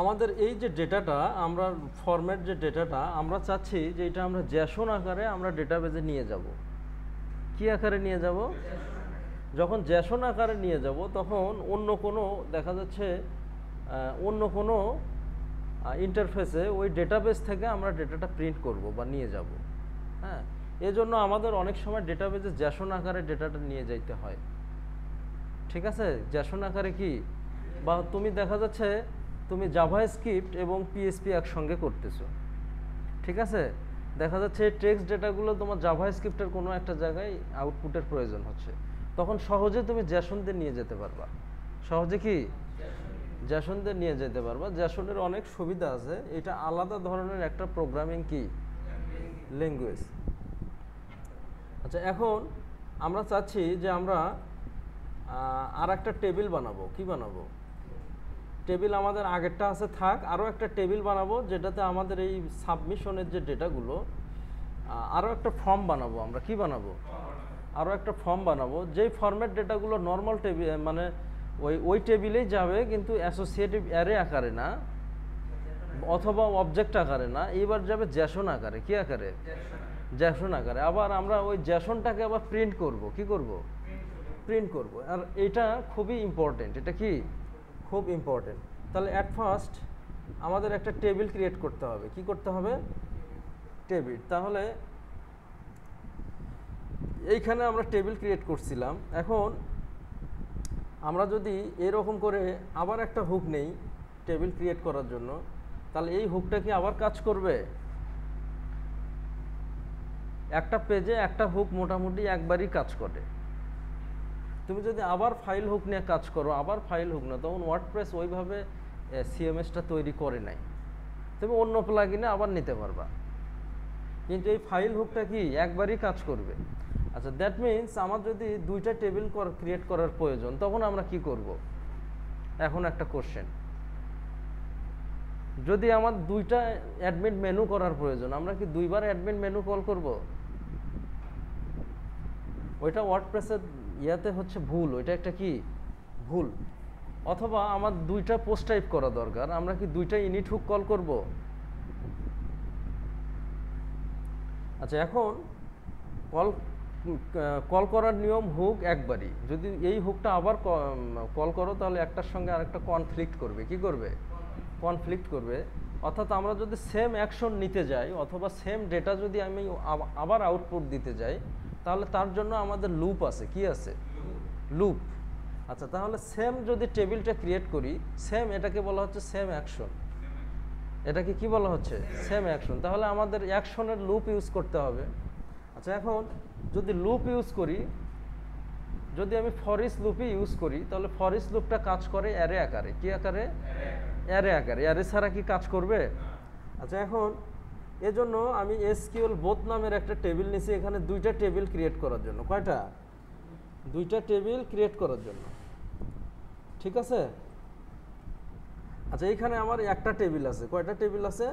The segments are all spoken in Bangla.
আমাদের এই যে ডেটাটা আমরা ফরম্যাট যে ডেটাটা আমরা চাচ্ছি যে এটা আমরা জ্যাসন আকারে আমরা ডেটাবেজে নিয়ে যাব কি আকারে নিয়ে যাব যখন জ্যাসন আকারে নিয়ে যাব তখন অন্য কোনো দেখা যাচ্ছে অন্য কোনো ইন্টারফেসে ওই ডেটাবেস থেকে আমরা ডেটাটা প্রিন্ট করব বা নিয়ে যাব হ্যাঁ এজন্য আমাদের অনেক সময় ডেটাবেজে জ্যাসন আকারে ডেটাটা নিয়ে যাইতে হয় ঠিক আছে জ্যাসন আকারে কি বা তুমি দেখা যাচ্ছে তুমি জাভা স্ক্রিপ্ট এবং পিএসপি একসঙ্গে করতেছো ঠিক আছে দেখা যাচ্ছে টেক্সট ডেটাগুলো তোমার জাভা স্ক্রিপ্টের কোনো একটা জায়গায় আউটপুটের প্রয়োজন হচ্ছে তখন সহজে তুমি জ্যাসনদের নিয়ে যেতে পারবা সহজে কি জ্যাসনদের নিয়ে যেতে পারবা জ্যাসনের অনেক সুবিধা আছে এটা আলাদা ধরনের একটা প্রোগ্রামিং কি ল্যাঙ্গুয়েজ আচ্ছা এখন আমরা চাচ্ছি যে আমরা আর একটা টেবিল বানাবো কি বানাবো টেবিল আমাদের আগেরটা আছে থাক আরও একটা টেবিল বানাবো যেটাতে আমাদের এই সাবমিশনের যে ডেটাগুলো আরও একটা ফর্ম বানাবো আমরা কি বানাবো আরও একটা ফর্ম বানাবো যেই ফর্মের ডেটাগুলো নর্মাল টেবিল মানে ওই ওই টেবিলেই যাবে কিন্তু অ্যাসোসিয়েটিভ অ্যারে আকারে না অথবা অবজেক্ট আকারে না এইবার যাবে জ্যাসন আকারে কি আকারে জ্যাসন আকারে আবার আমরা ওই জ্যাসনটাকে আবার প্রিন্ট করব কি করব প্রিন্ট করব আর এটা খুবই ইম্পর্টেন্ট এটা কি খুব ইম্পর্টেন্ট তাহলে অ্যাট ফার্স্ট আমাদের একটা টেবিল ক্রিয়েট করতে হবে কি করতে হবে টেবিল তাহলে এইখানে আমরা টেবিল ক্রিয়েট করছিলাম এখন আমরা যদি এরকম করে আবার একটা হুক নেই টেবিল ক্রিয়েট করার জন্য তাহলে এই হুকটা কি আবার কাজ করবে একটা পেজে একটা হুক মোটামুটি একবারই কাজ করে তুমি যদি আবার ফাইল হুক নিয়ে কাজ করো আবার ফাইল হুক না তখন ওয়ার্ডপ্রেস ওইভাবে সিএমএসটা তৈরি করে নাই তুমি অন্য প্লাগিনে আবার নিতে পারবা কিন্তু এই ফাইল হুকটা কি একবারই কাজ করবে আচ্ছা দ্যাট মিন্স আমার যদি দুইটা টেবিল ক্রিয়েট করার প্রয়োজন তখন আমরা কি করব। এখন একটা কোশ্চেন যদি আমার দুইটা অ্যাডমিট মেনু করার প্রয়োজন আমরা কি দুইবার অ্যাডমিট মেনু কল করব ওইটা ওয়ার্ডপ্রেসের ইয়াতে হচ্ছে ভুল ওইটা একটা কি ভুল অথবা আমার দুইটা পোস্ট টাইপ করা দরকার আমরা কি দুইটা ইনিট হুক কল করব আচ্ছা এখন কল কল করার নিয়ম হুক একবারই যদি এই হুকটা আবার কল করো তাহলে একটার সঙ্গে আরেকটা কনফ্লিক্ট করবে কি করবে কনফ্লিক্ট করবে অর্থাৎ আমরা যদি সেম অ্যাকশন নিতে যাই অথবা সেম ডেটা যদি আমি আবার আউটপুট দিতে যাই তাহলে তার জন্য আমাদের লুপ আছে কি আছে লুপ আচ্ছা তাহলে সেম যদি টেবিলটা ক্রিয়েট করি সেম এটাকে বলা হচ্ছে সেম অ্যাকশন এটাকে কি বলা হচ্ছে সেম অ্যাকশন তাহলে আমাদের অ্যাকশনের লুপ ইউজ করতে হবে আচ্ছা এখন যদি লুপ ইউজ করি যদি আমি ফরিস লুপই ইউজ করি তাহলে ফরিস লুপটা কাজ করে অ্যারে আকারে কি আকারে অ্যারে আকারে অ্যারে ছাড়া কি কাজ করবে আচ্ছা এখন এজন্য আমি এসকিউএল বোথ নামের একটা টেবিল নিছি এখানে দুইটা টেবিল ক্রিয়েট করার জন্য কয়টা দুইটা টেবিল ক্রিয়েট করার জন্য ঠিক আছে আচ্ছা এইখানে আমার একটা টেবিল আছে কয়টা টেবিল আছে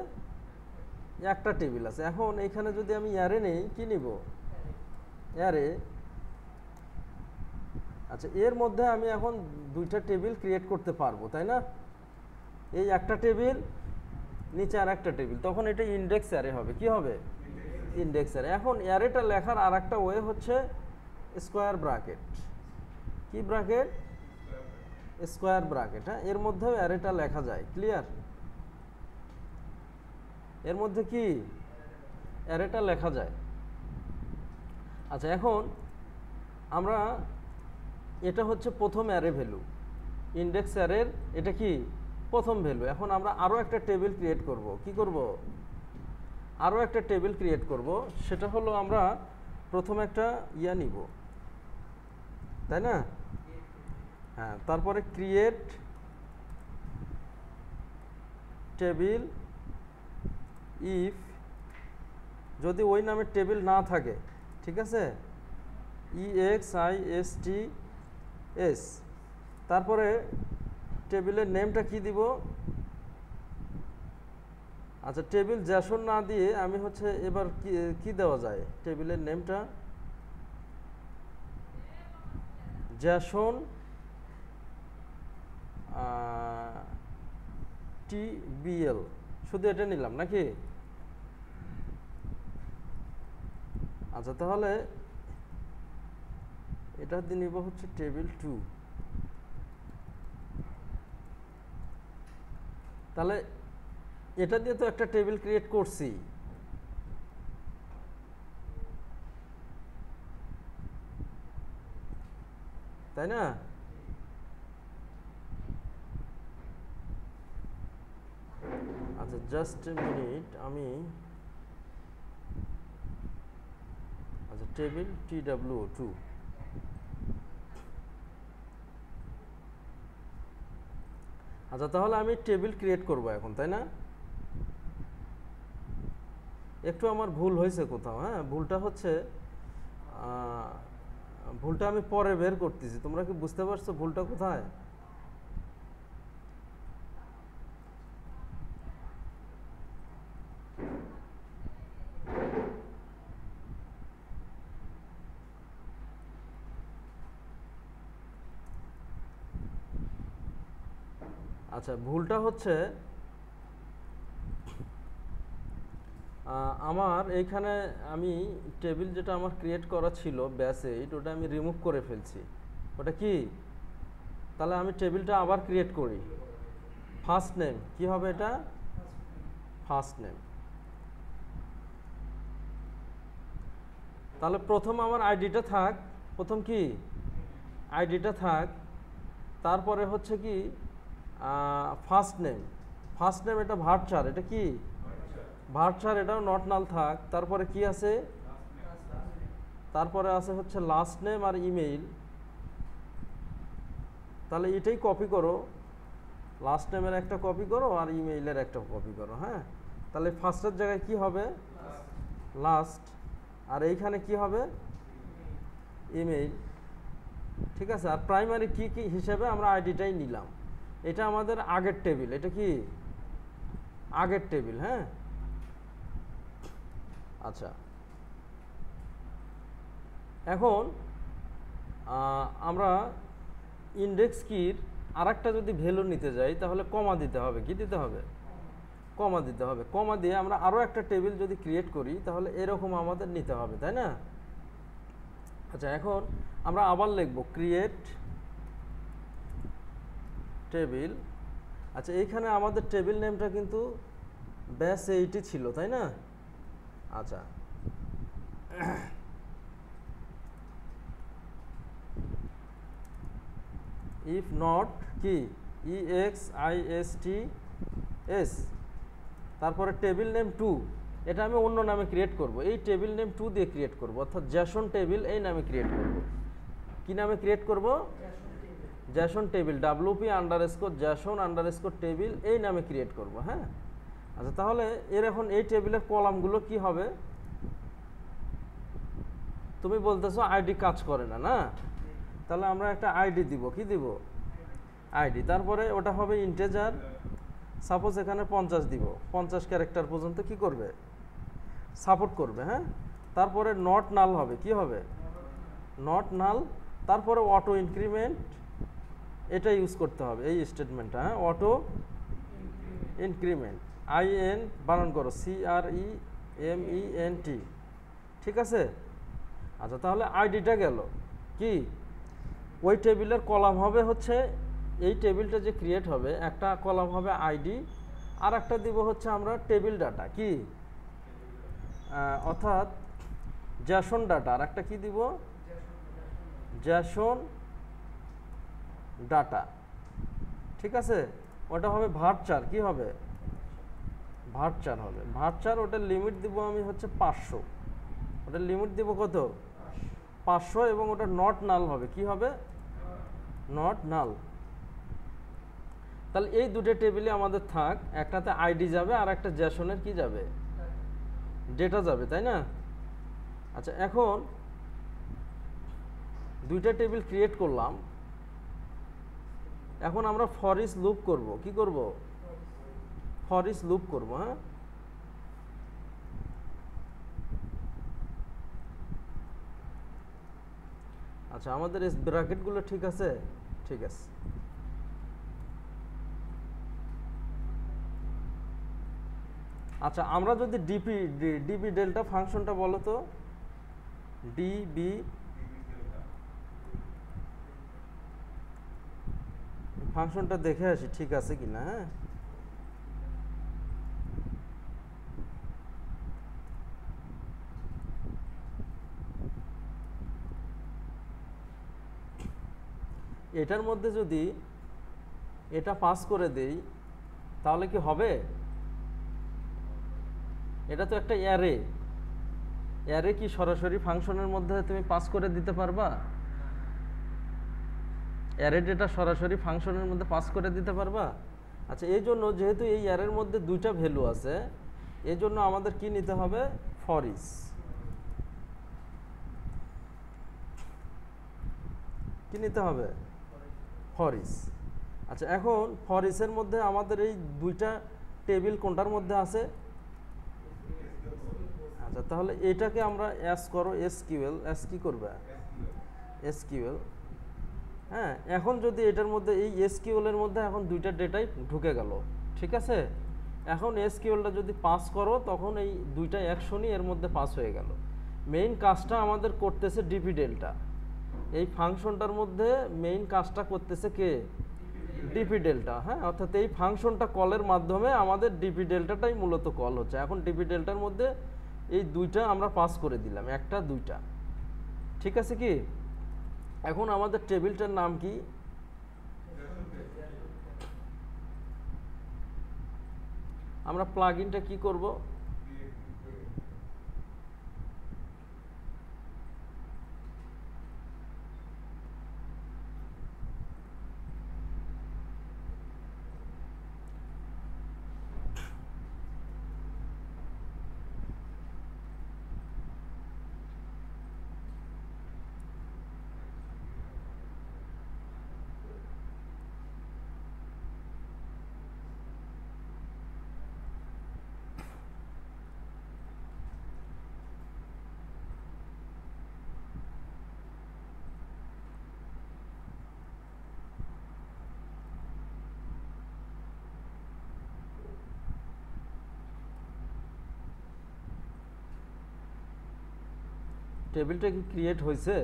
একটা টেবিল আছে এখন এইখানে যদি আমি অ্যারে নেই কী নিব এয়ারে আচ্ছা এর মধ্যে আমি এখন দুইটা টেবিল ক্রিয়েট করতে পারবো তাই না এই একটা টেবিল নিচে আর একটা টেবিল তখন এটা ইন্ডেক্স অ্যারে হবে কি হবে ইন্ডেক্স অ্যারে এখন অ্যারেটা লেখার আর একটা ওয়ে হচ্ছে স্কোয়ার ব্রাকেট কি ব্রাকেট স্কোয়ার ব্রাকেট হ্যাঁ এর মধ্যেও অ্যারেটা লেখা যায় ক্লিয়ার এর মধ্যে কি অ্যারেটা লেখা যায় আচ্ছা এখন আমরা এটা হচ্ছে প্রথম অ্যারে ভ্যালু ইন্ডেক্স অ্যারের এটা কি প্রথম ভ্যালু এখন আমরা আরও একটা টেবিল ক্রিয়েট করব কি করব আরও একটা টেবিল ক্রিয়েট করব সেটা হলো আমরা প্রথম একটা ইয়া নিব তাই না হ্যাঁ তারপরে ক্রিয়েট টেবিল ইফ যদি ওই নামের টেবিল না থাকে ঠিক আছে E X I S T S তারপরে টেবিলের নেমটা কি দিব আচ্ছা টেবিল জ্যাসন না দিয়ে আমি হচ্ছে এবার কি দেওয়া যায় টেবিলের নেমটা জ্যাসন টিবিএল শুধু এটা নিলাম নাকি আচ্ছা তাহলে এটা দিয়ে নিব হচ্ছে টেবিল টু তাহলে এটা দিয়ে তো একটা টেবিল ক্রিয়েট করছি তাই না আচ্ছা জাস্ট মিনিট আমি আচ্ছা টেবিল টি ডাব্লিউ টু আচ্ছা তাহলে আমি টেবিল ক্রিয়েট করব এখন তাই না একটু আমার ভুল হয়েছে কোথাও হ্যাঁ ভুলটা হচ্ছে ভুলটা আমি পরে বের করতেছি তোমরা কি বুঝতে পারছো ভুলটা কোথায় আচ্ছা ভুলটা হচ্ছে আমার এইখানে আমি টেবিল যেটা আমার ক্রিয়েট করা ছিল ব্যাসে ওটা আমি রিমুভ করে ফেলছি ওটা কি তাহলে আমি টেবিলটা আবার ক্রিয়েট করি ফার্স্ট নেম কি হবে এটা ফার্স্ট নেম তাহলে প্রথম আমার আইডিটা থাক প্রথম কি আইডিটা থাক তারপরে হচ্ছে কি ফার্স্ট নেম ফার্স্ট নেম এটা ভার্চার এটা কি ভার্চার এটাও নট নাল থাক তারপরে কি আছে তারপরে আছে হচ্ছে লাস্ট নেম আর ইমেইল তাহলে এটাই কপি করো লাস্ট নেমের একটা কপি করো আর ইমেইলের একটা কপি করো হ্যাঁ তাহলে ফার্স্টের জায়গায় কি হবে লাস্ট আর এইখানে কি হবে ইমেইল ঠিক আছে আর প্রাইমারি কি কি হিসেবে আমরা আইডিটাই নিলাম এটা আমাদের আগের টেবিল এটা কি আগের টেবিল হ্যাঁ আচ্ছা এখন আমরা ইন্ডেক্স কির একটা যদি ভ্যালু নিতে যাই তাহলে কমা দিতে হবে কি দিতে হবে কমা দিতে হবে কমা দিয়ে আমরা আরও একটা টেবিল যদি ক্রিয়েট করি তাহলে এরকম আমাদের নিতে হবে তাই না আচ্ছা এখন আমরা আবার লিখব ক্রিয়েট টেবিল আচ্ছা এইখানে আমাদের টেবিল নেমটা কিন্তু ব্যাস এইটি ছিল তাই না আচ্ছা ইফ নট কি E X I S T S তারপরে টেবিল নেম টু এটা আমি অন্য নামে ক্রিয়েট করব এই টেবিল নেম টু দিয়ে ক্রিয়েট করব অর্থাৎ জ্যাসন টেবিল এই নামে ক্রিয়েট করব কি নামে ক্রিয়েট করব JSON table WP underscore JSON underscore table এই নামে ক্রিয়েট করব হ্যাঁ আচ্ছা তাহলে এর এখন এই টেবিলের কলামগুলো কি হবে তুমি বলতেছো আইডি কাজ করে না না তাহলে আমরা একটা আইডি দিব কি দিব আইডি তারপরে ওটা হবে ইন্টেজার সাপোজ এখানে পঞ্চাশ দিব পঞ্চাশ ক্যারেক্টার পর্যন্ত কি করবে সাপোর্ট করবে হ্যাঁ তারপরে নট নাল হবে কি হবে নট নাল তারপরে অটো ইনক্রিমেন্ট এটা ইউজ করতে হবে এই স্টেটমেন্টটা হ্যাঁ অটো ইনক্রিমেন্ট আই এন বারণ করো C R E M E N T ঠিক আছে আচ্ছা তাহলে আইডিটা গেল কি ওই টেবিলের কলাম হবে হচ্ছে এই টেবিলটা যে ক্রিয়েট হবে একটা কলাম হবে আইডি আর একটা দিব হচ্ছে আমরা টেবিল ডাটা কি অর্থাৎ জ্যাসন ডাটা আর একটা কি দিব জ্যাসন ডাটা ঠিক আছে ওটা হবে ভার্চার কি হবে ভার্চার হবে ভার্চার ওটার লিমিট দিব আমি হচ্ছে পাঁচশো ওটার লিমিট দিব কত পাঁচশো এবং ওটা নট নাল হবে কি হবে নট নাল তাহলে এই দুটো টেবিলে আমাদের থাক একটাতে আইডি যাবে আর একটা জ্যাসনের কি যাবে ডেটা যাবে তাই না আচ্ছা এখন দুইটা টেবিল ক্রিয়েট করলাম এখন আমরা ফরিস লুপ করব কি করব ফরিস লুপ করব হ্যাঁ আচ্ছা আমাদের এই ব্র্যাকেটগুলো ঠিক আছে ঠিক আছে আচ্ছা আমরা যদি ডিপি ডিবি ডেল্টা ফাংশনটা বলো তো ডিবি ফাংশনটা দেখে আসি ঠিক আছে কি না হ্যাঁ এটার মধ্যে যদি এটা পাস করে দেই তাহলে কি হবে এটা তো একটা অ্যারে অ্যারে কি সরাসরি ফাংশনের মধ্যে তুমি পাস করে দিতে পারবা অ্যারে ডেটা সরাসরি ফাংশনের মধ্যে পাস করে দিতে পারবা আচ্ছা এই জন্য যেহেতু এই অ্যারের মধ্যে দুইটা ভ্যালু আছে এই জন্য আমাদের কি নিতে হবে ফরিস কি নিতে হবে ফরিস আচ্ছা এখন ফরিসের মধ্যে আমাদের এই দুইটা টেবিল কোনটার মধ্যে আছে আচ্ছা তাহলে এটাকে আমরা অ্যাস করো এস কিউএল অ্যাস কী করবে এস কিউএল হ্যাঁ এখন যদি এটার মধ্যে এই কিউলের মধ্যে এখন দুইটা ডেটাই ঢুকে গেল ঠিক আছে এখন এসকিউএলটা যদি পাস করো তখন এই দুইটা অ্যাকশনই এর মধ্যে পাস হয়ে গেল মেইন কাজটা আমাদের করতেছে ডিপিডেলটা এই ফাংশনটার মধ্যে মেইন কাজটা করতেছে কে ডিপি ডেলটা হ্যাঁ অর্থাৎ এই ফাংশনটা কলের মাধ্যমে আমাদের ডিপি ডেলটাটাই মূলত কল হচ্ছে এখন ডিপি ডেলটার মধ্যে এই দুইটা আমরা পাস করে দিলাম একটা দুইটা ঠিক আছে কি এখন আমাদের টেবিলটার নাম কি আমরা প্লাগ ইনটা কী করবো টেবিলটা কি ক্রিয়েট হয়েছে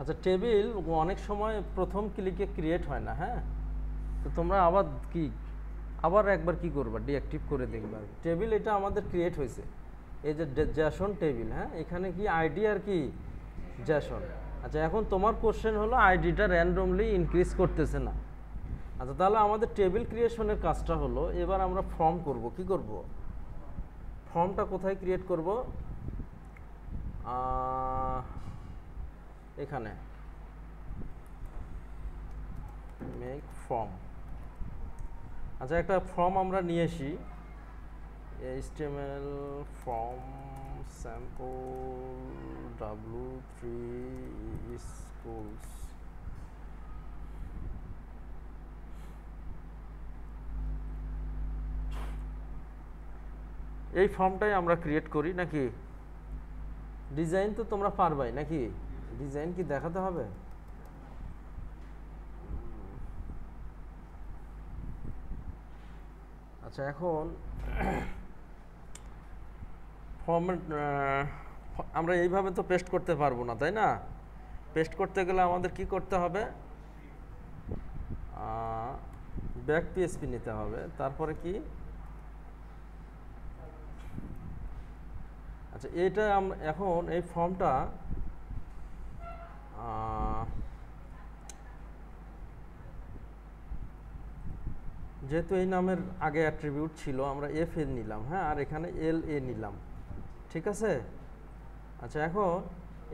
আচ্ছা টেবিল অনেক সময় প্রথম ক্লিকে ক্রিয়েট হয় না হ্যাঁ তো তোমরা আবার কি আবার একবার কি করবা ডিঅ্যাক্টিভ করে দেখবা টেবিল এটা আমাদের ক্রিয়েট হয়েছে এই যে জ্যাসন টেবিল হ্যাঁ এখানে কি আইডি আর কি জ্যাসন আচ্ছা এখন তোমার কোশ্চেন হলো আইডিটা র্যান্ডমলি ইনক্রিজ করতেছে না আচ্ছা তাহলে আমাদের টেবিল ক্রিয়েশনের কাজটা হলো এবার আমরা ফর্ম করব কি করব ফর্মটা কোথায় ক্রিয়েট করব এখানে মেক ফর্ম আচ্ছা একটা ফর্ম আমরা নিয়ে আসি HTML form sample W three schools এই ফর্মটাই আমরা ক্রিয়েট করি নাকি ডিজাইন তো তোমরা পারবাই নাকি ডিজাইন কি দেখাতে হবে আচ্ছা এখন ফর্মেট আমরা এইভাবে তো পেস্ট করতে পারবো না তাই না পেস্ট করতে গেলে আমাদের কি করতে হবে ব্যাক পিএসপি নিতে হবে তারপরে কি আচ্ছা এটা এখন এই ফর্মটা যেহেতু এই নামের আগে অ্যাট্রিবিউট ছিল আমরা এফ এ নিলাম হ্যাঁ আর এখানে এল এ নিলাম ঠিক আছে আচ্ছা এখন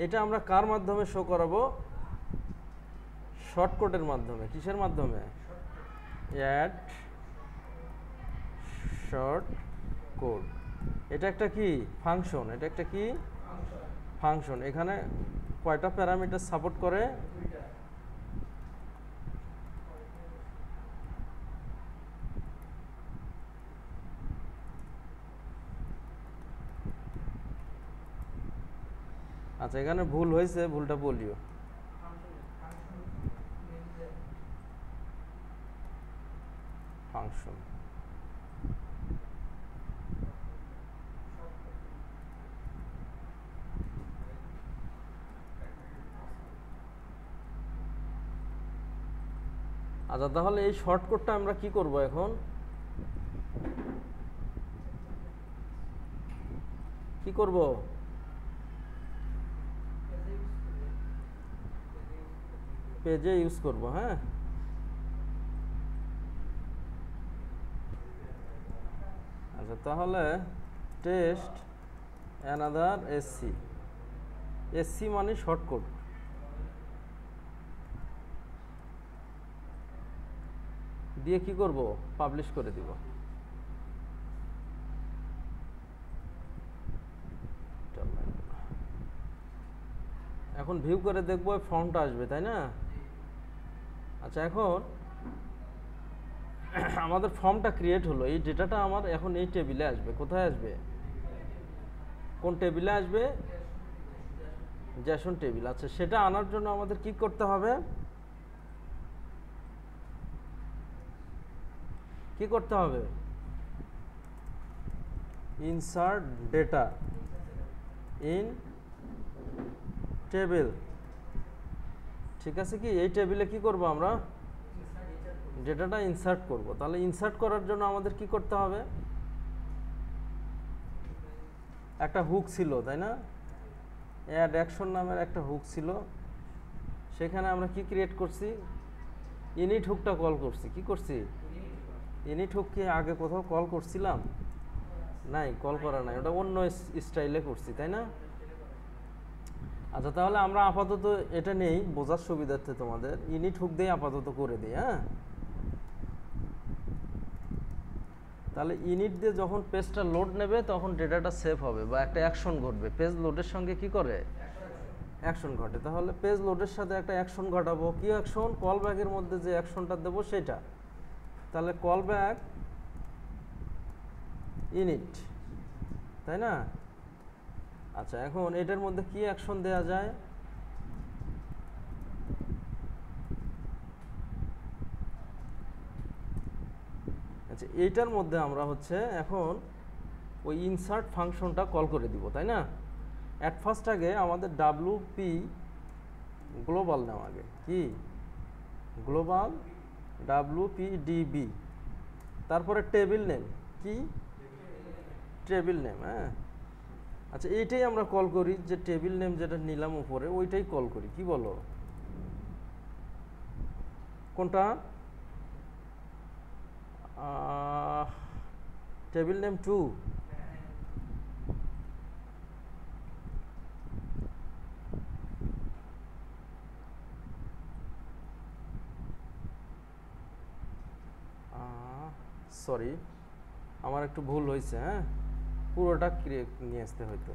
এটা আমরা কার মাধ্যমে শো করাবো শর্টকটের মাধ্যমে কিসের মাধ্যমে অ্যাড শর্ট কোড এটা একটা কি ফাংশন এটা একটা কি ফাংশন এখানে কয়টা প্যারামিটার সাপোর্ট করে আচ্ছা এখানে ভুল হয়েছে ভুলটা বলিও ফাংশন আচ্ছা তাহলে এই শর্টকটটা আমরা কি করব এখন কি করব পেজে ইউজ করব হ্যাঁ আচ্ছা তাহলে টেস্ট অ্যানাদার এসসি এসসি মানে শর্টকট দিয়ে কি করব পাবলিশ করে দিব এখন ভিউ করে দেখব ফর্মটা আসবে তাই না আচ্ছা এখন আমাদের ফর্মটা ক্রিয়েট হলো এই ডেটাটা আমার এখন এই টেবিলে আসবে কোথায় আসবে কোন টেবিলে আসবে জ্যাশন টেবিল আচ্ছা সেটা আনার জন্য আমাদের কি করতে হবে কি করতে হবে ইনসার্ট ডেটা ইন টেবিল ঠিক আছে কি এই টেবিলে কি করব আমরা ডেটাটা ইনসার্ট করব তাহলে ইনসার্ট করার জন্য আমাদের কি করতে হবে একটা হুক ছিল তাই না অ্যাড অ্যাকশন নামের একটা হুক ছিল সেখানে আমরা কি ক্রিয়েট করছি ইনিট হুকটা কল করছি কি করছি ইনি ঠুককে আগে কোথাও কল করছিলাম নাই কল করা নাই ওটা অন্য স্টাইলে করছি তাই না আচ্ছা তাহলে আমরা আপাতত এটা নেই বোঝার সুবিধার্থে তোমাদের ইনি ঠুক দিয়ে আপাতত করে দিই হ্যাঁ তাহলে ইনিট দিয়ে যখন পেজটা লোড নেবে তখন ডেটাটা সেভ হবে বা একটা অ্যাকশন ঘটবে পেজ লোডের সঙ্গে কি করে অ্যাকশন ঘটে তাহলে পেজ লোডের সাথে একটা অ্যাকশন ঘটাবো কি অ্যাকশন কল ব্যাগের মধ্যে যে অ্যাকশনটা দেবো সেটা তাহলে কল ব্যাক ইনিট তাই না আচ্ছা এখন এটার মধ্যে কি অ্যাকশন দেয়া যায় আচ্ছা এইটার মধ্যে আমরা হচ্ছে এখন ওই ইনসার্ট ফাংশনটা কল করে দিব তাই না অ্যাট ফার্স্ট আগে আমাদের ডাব্লু পি গ্লোবাল নেওয়া আগে কি গ্লোবাল ডাব্লুপিডিবি তারপরে টেবিল নেম কি টেবিল নেম হ্যাঁ আচ্ছা এইটাই আমরা কল করি যে টেবিল নেম যেটা নিলাম উপরে ওইটাই কল করি কি বলো কোনটা টেবিল নেম টু সরি আমার একটু ভুল হয়েছে হ্যাঁ পুরোটা নিয়ে আসতে হয়তো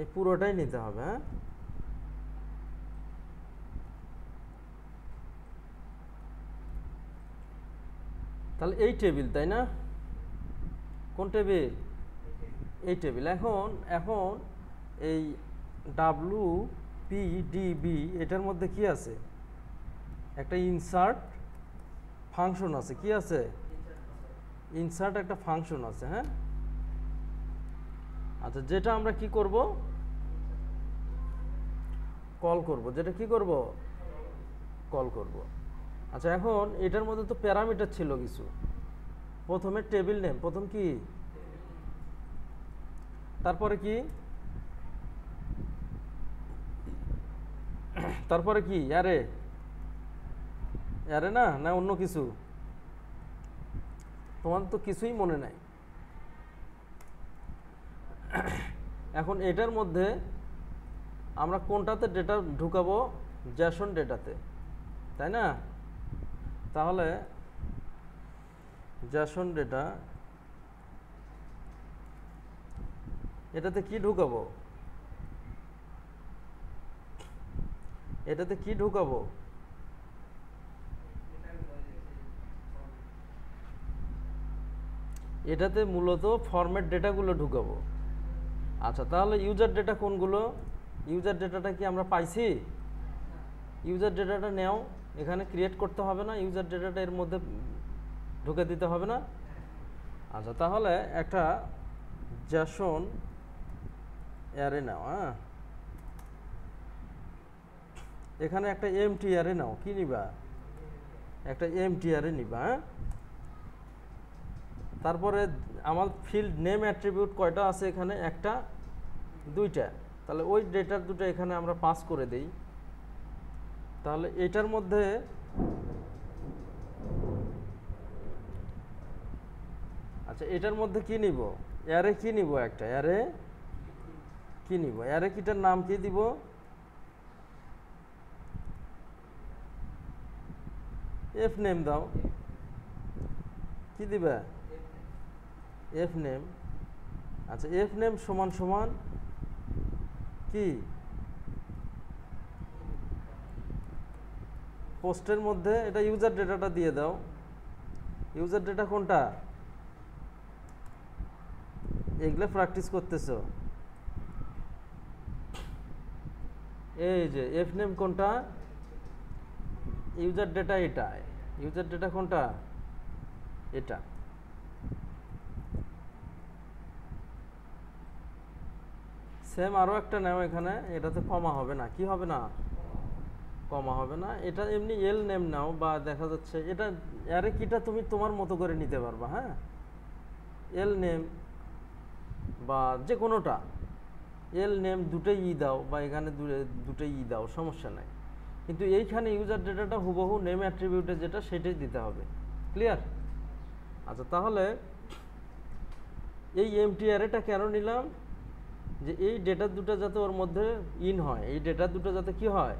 এই পুরোটাই নিতে হবে হ্যাঁ তাহলে এই টেবিল তাই না কোন টেবিল এই টেবিল এখন এখন এই ডাব্লু পি ডিবি এটার মধ্যে কি আছে একটা ইনসার্ট ফাংশন আছে কি আছে ইনসার্ট একটা ফাংশন আছে হ্যাঁ আচ্ছা যেটা আমরা কি করব কল করব যেটা কি করব কল করব আচ্ছা এখন এটার মধ্যে তো প্যারামিটার ছিল কিছু প্রথমে টেবিল নেম প্রথম কি তারপরে কি তারপরে কি আরে আরে না না অন্য কিছু তোমার তো কিছুই মনে নাই এখন এটার মধ্যে আমরা কোনটাতে ডেটা ঢুকাবো জ্যাসন ডেটাতে তাই না তাহলে জ্যাসন ডেটা এটাতে কি ঢুকাবো এটাতে কি ঢুকাবো এটাতে মূলত ফর্ম্যাট ডেটাগুলো ঢুকাবো আচ্ছা তাহলে ইউজার ডেটা কোনগুলো ইউজার ডেটাটা কি আমরা পাইছি ইউজার ডেটাটা নেও এখানে ক্রিয়েট করতে হবে না ইউজার ডেটাটা এর মধ্যে ঢুকে দিতে হবে না আচ্ছা তাহলে একটা জ্যাসন অ্যারে নাও হ্যাঁ এখানে একটা এম টি অ্যারে নাও কী নিবা একটা এম টি অ্যারে নিবা হ্যাঁ তারপরে আমার ফিল্ড নেম অ্যাট্রিবিউট কয়টা আছে এখানে একটা দুইটা তাহলে ওই ডেটার দুটো এখানে আমরা পাস করে দেই তাহলে এটার মধ্যে আচ্ছা এটার মধ্যে কি নিব এয়ারে কি নিব একটা অ্যারে কি নিব এয়ারে কিটার নাম কি দিব এফ নেম দাও কি দিবা এফ নেম আচ্ছা এফ নেম সমান সমান কি পোস্টের মধ্যে এটা ইউজার ডেটাটা দিয়ে দাও ইউজার ডেটা কোনটা এগুলো প্র্যাকটিস করতেছ এই যে এফ নেম কোনটা ইউজার ডেটা এটা ইউজার ডেটা কোনটা এটা সেম আরও একটা নেম এখানে এটাতে কমা হবে না কি হবে না কমা হবে না এটা এমনি এল নেম নাও বা দেখা যাচ্ছে এটা অ্যারে কিটা তুমি তোমার মতো করে নিতে পারবা হ্যাঁ এল নেম বা যে কোনোটা এল নেম দুটোই ই দাও বা এখানে দুটোই ই দাও সমস্যা নাই কিন্তু এইখানে ইউজার ডেটাটা হুবহু নেম অ্যাট্রিবিউটে যেটা সেটাই দিতে হবে ক্লিয়ার আচ্ছা তাহলে এই এমটি অ্যারেটা কেন নিলাম যে এই ডেটা দুটো যাতে ওর মধ্যে ইন হয় এই ডেটা দুটো যাতে কি হয়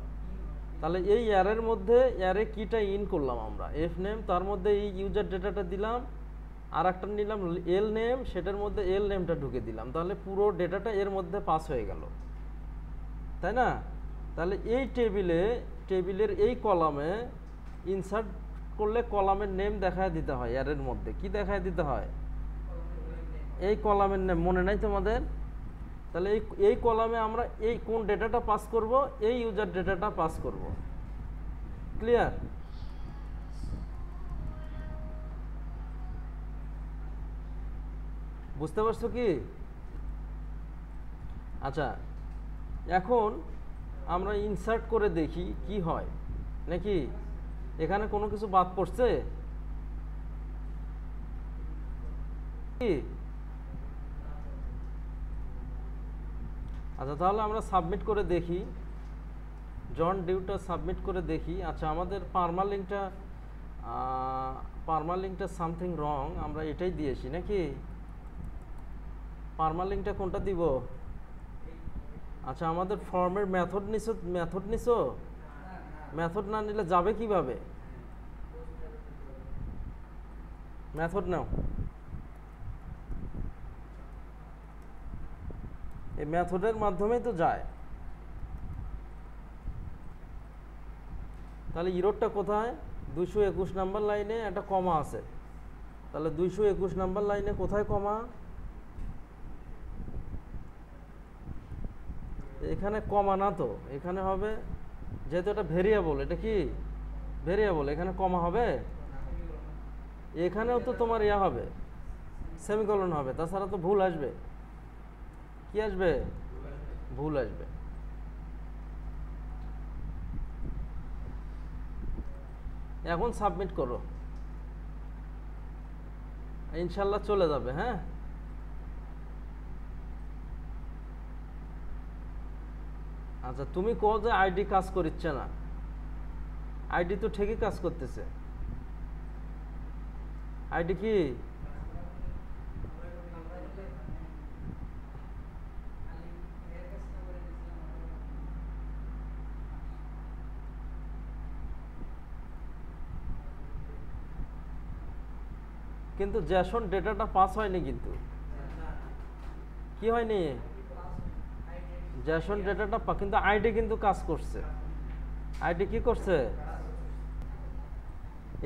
তাহলে এই এয়ারের মধ্যে এয়ারে কিটা ইন করলাম আমরা এফ নেম তার মধ্যে এই ইউজার ডেটাটা দিলাম আর একটা নিলাম এল নেম সেটার মধ্যে এল নেমটা ঢুকে দিলাম তাহলে পুরো ডেটাটা এর মধ্যে পাস হয়ে গেল তাই না তাহলে এই টেবিলে টেবিলের এই কলামে ইনসার্ট করলে কলামের নেম দেখায় দিতে হয় এয়ারের মধ্যে কি দেখায় দিতে হয় এই কলামের নেম মনে নাই তোমাদের তাহলে এই এই কলামে আমরা এই কোন ডেটাটা পাস করব এই ইউজার ডেটাটা পাস করব ক্লিয়ার বুঝতে পারছো কি আচ্ছা এখন আমরা ইনসার্ট করে দেখি কি হয় নাকি এখানে কোনো কিছু বাদ পড়ছে কি আচ্ছা তাহলে আমরা সাবমিট করে দেখি জন ডিউটা সাবমিট করে দেখি আচ্ছা আমাদের পারমালিংটা পারমালিংটা সামথিং রং আমরা এটাই দিয়েছি নাকি পারমালিংটা কোনটা দিব আচ্ছা আমাদের ফর্মের মেথড নিছো মেথড নিছো মেথড না নিলে যাবে কিভাবে মেথড নাও এই ম্যাথডের মাধ্যমেই তো যায় তাহলে ইরোডটা কোথায় দুশো একুশ নাম্বার লাইনে একটা কমা আছে তাহলে দুইশো একুশ নাম্বার লাইনে কোথায় কমা এখানে কমা না তো এখানে হবে যেহেতু এটা ভেরিয়েবল এটা কি ভেরিয়েবল এখানে কমা হবে এখানেও তো তোমার ইয়া হবে সেমিকলন হবে তাছাড়া তো ভুল আসবে কি আসবে ভুল আসবে এখন সাবমিট করো ইনশাল্লাহ চলে যাবে হ্যাঁ আচ্ছা তুমি কো যে আইডি কাজ করিচ্ছে না আইডি তো ঠিকই কাজ করতেছে আইডি কি কিন্তু জ্যাসন ডেটাটা পাস হয়নি কিন্তু কি হয়নি জ্যাসন ডেটাটা কিন্তু আইডি কিন্তু কাজ করছে আইডি কি করছে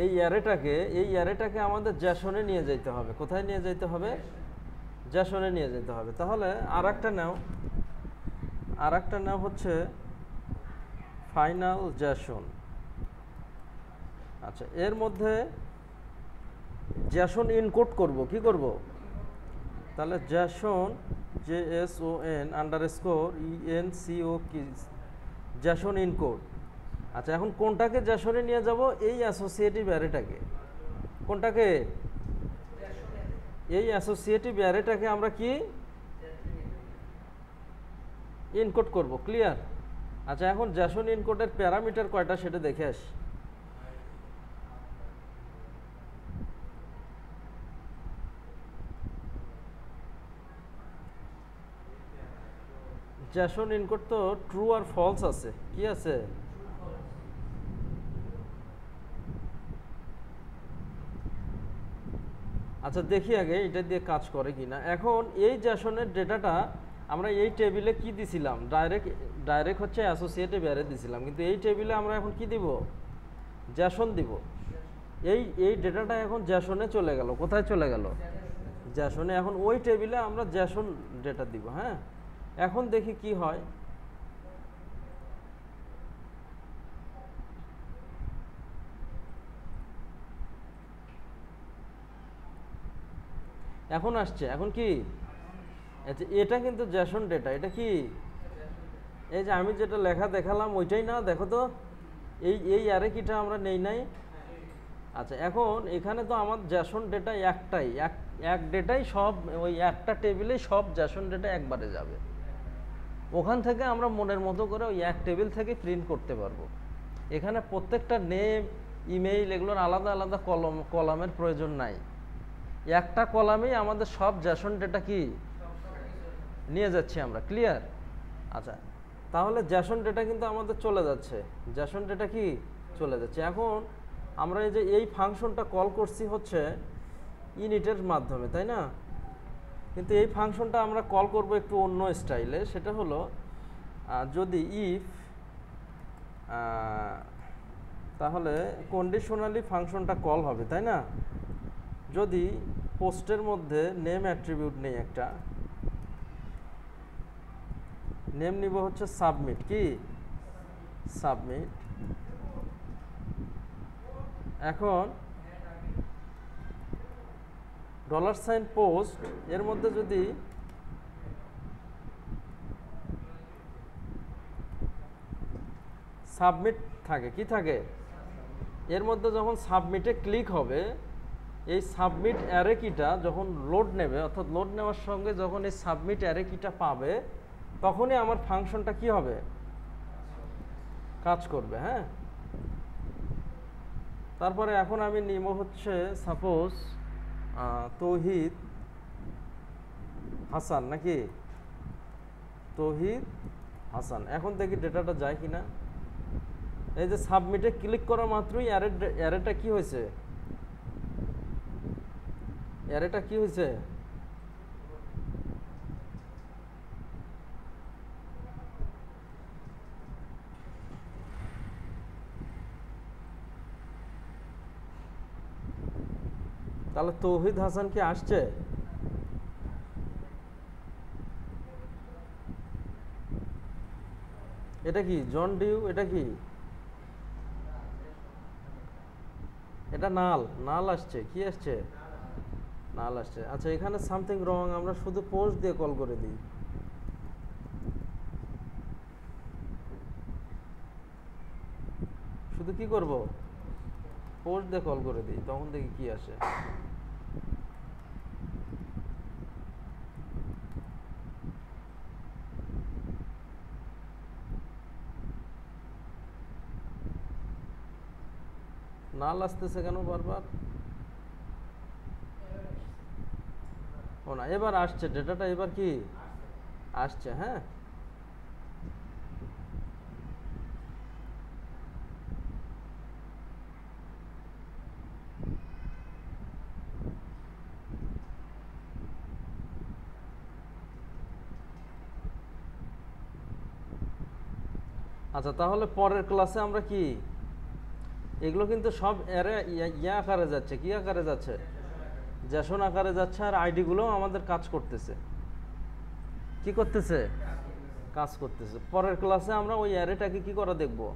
এই অ্যারেটাকে এই অ্যারেটাকে আমাদের জ্যাসনে নিয়ে যেতে হবে কোথায় নিয়ে যেতে হবে জ্যাসনে নিয়ে যেতে হবে তাহলে আর একটা নাও আর একটা নাও হচ্ছে ফাইনাল জ্যাসন আচ্ছা এর মধ্যে জ্যাসন ইনকোড করব কি করব তাহলে JSON J S O N underscore E N C O কি জ্যাসন ইনকোড আচ্ছা এখন কোনটাকে জ্যাসনে নিয়ে যাব এই অ্যাসোসিয়েটিভ অ্যারেটাকে কোনটাকে এই অ্যাসোসিয়েটিভ অ্যারেটাকে আমরা কি ইনকোড করব ক্লিয়ার আচ্ছা এখন জ্যাসন ইনকোডের প্যারামিটার কয়টা সেটা দেখে আসি জ্যাশন ইনকোড তো ট্রু আর ফলস আছে কি আছে আচ্ছা দেখি আগে এটা দিয়ে কাজ করে কি না এখন এই জ্যাশনের ডেটাটা আমরা এই টেবিলে কি দিছিলাম ডাইরেক্ট ডাইরেক্ট হচ্ছে অ্যাসোসিয়েটিভ বেড়ে দিছিলাম কিন্তু এই টেবিলে আমরা এখন কি দিব জ্যাশন দিব এই এই ডেটাটা এখন জ্যাশনে চলে গেল কোথায় চলে গেল জ্যাশনে এখন ওই টেবিলে আমরা জ্যাশন ডেটা দিব হ্যাঁ এখন দেখি কি হয় এখন আসছে এখন কি আচ্ছা এটা কিন্তু জ্যাসন ডেটা এটা কি এই যে আমি যেটা লেখা দেখালাম ওইটাই না দেখো তো এই এই আরে কিটা আমরা নেই নাই আচ্ছা এখন এখানে তো আমার জ্যাসন ডেটা একটাই এক এক ডেটাই সব ওই একটা টেবিলেই সব জ্যাসন ডেটা একবারে যাবে ওখান থেকে আমরা মনের মতো করে ওই এক টেবিল থেকে প্রিন্ট করতে পারবো এখানে প্রত্যেকটা নেম ইমেইল এগুলোর আলাদা আলাদা কলম কলামের প্রয়োজন নাই একটা কলামেই আমাদের সব জ্যাশন ডেটা কি নিয়ে যাচ্ছি আমরা ক্লিয়ার আচ্ছা তাহলে জ্যাশন ডেটা কিন্তু আমাদের চলে যাচ্ছে জ্যাশন ডেটা কি চলে যাচ্ছে এখন আমরা এই যে এই ফাংশনটা কল করছি হচ্ছে ইনিটের মাধ্যমে তাই না কিন্তু এই ফাংশনটা আমরা কল করব একটু অন্য স্টাইলে সেটা হলো যদি ইফ তাহলে কন্ডিশনালি ফাংশনটা কল হবে তাই না যদি পোস্টের মধ্যে নেম অ্যাট্রিবিউট নেই একটা নেম নিব হচ্ছে সাবমিট কি সাবমিট এখন ডলার সাইন পোস্ট এর মধ্যে যদি সাবমিট থাকে কি থাকে এর মধ্যে যখন সাবমিটে ক্লিক হবে এই সাবমিট অ্যারেকিটা যখন লোড নেবে অর্থাৎ লোড নেওয়ার সঙ্গে যখন এই সাবমিট অ্যারেকিটা পাবে তখনই আমার ফাংশনটা কি হবে কাজ করবে হ্যাঁ তারপরে এখন আমি নিব হচ্ছে সাপোজ তৌহিদ হাসান নাকি তৌহিদ হাসান এখন দেখি ডেটাটা যায় কি না এই যে সাবমিটে ক্লিক করা মাত্রই অ্যারেটা কি হয়েছে অ্যারেটা কি হয়েছে তাহলে তৌহিদ হাসান কি আসছে এটা কি জন ডিউ এটা কি এটা নাল নাল আসছে কি আসছে নাল আসছে আচ্ছা এখানে সামথিং রং আমরা শুধু পোস্ট দিয়ে কল করে দিই শুধু কি করব পোস্ট দিয়ে কল করে দিই তখন দেখি কি আসে নাল আসতেছে কেন বারবার ও না এবার আসছে ডেটাটা এবার কি আসছে হ্যাঁ আচ্ছা তাহলে পরের ক্লাসে আমরা কি এগুলো কিন্তু সব ইয়া আকারে যাচ্ছে কি আকারে যাচ্ছে জ্যাসন আকারে যাচ্ছে আর আইডিগুলো আমাদের কাজ করতেছে কি করতেছে কাজ করতেছে পরের ক্লাসে আমরা ওই অ্যারেটাকে কি করা দেখবো